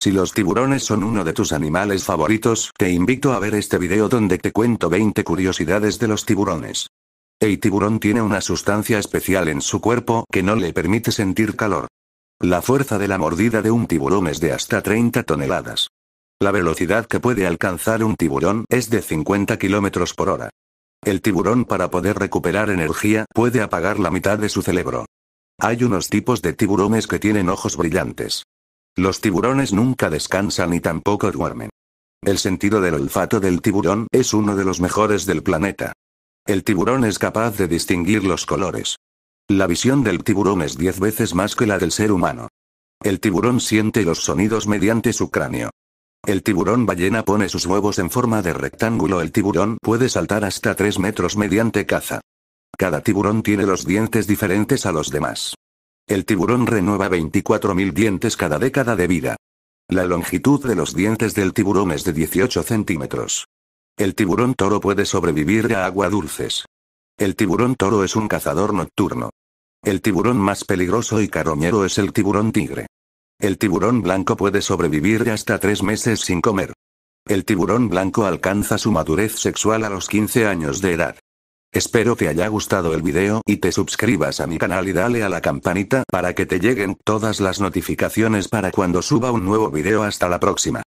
Si los tiburones son uno de tus animales favoritos, te invito a ver este video donde te cuento 20 curiosidades de los tiburones. El tiburón tiene una sustancia especial en su cuerpo que no le permite sentir calor. La fuerza de la mordida de un tiburón es de hasta 30 toneladas. La velocidad que puede alcanzar un tiburón es de 50 km por hora. El tiburón para poder recuperar energía puede apagar la mitad de su cerebro. Hay unos tipos de tiburones que tienen ojos brillantes. Los tiburones nunca descansan y tampoco duermen. El sentido del olfato del tiburón es uno de los mejores del planeta. El tiburón es capaz de distinguir los colores. La visión del tiburón es 10 veces más que la del ser humano. El tiburón siente los sonidos mediante su cráneo. El tiburón ballena pone sus huevos en forma de rectángulo. El tiburón puede saltar hasta 3 metros mediante caza. Cada tiburón tiene los dientes diferentes a los demás. El tiburón renueva 24.000 dientes cada década de vida. La longitud de los dientes del tiburón es de 18 centímetros. El tiburón toro puede sobrevivir a agua dulces. El tiburón toro es un cazador nocturno. El tiburón más peligroso y caroñero es el tiburón tigre. El tiburón blanco puede sobrevivir hasta tres meses sin comer. El tiburón blanco alcanza su madurez sexual a los 15 años de edad. Espero que haya gustado el video y te suscribas a mi canal y dale a la campanita para que te lleguen todas las notificaciones para cuando suba un nuevo video hasta la próxima.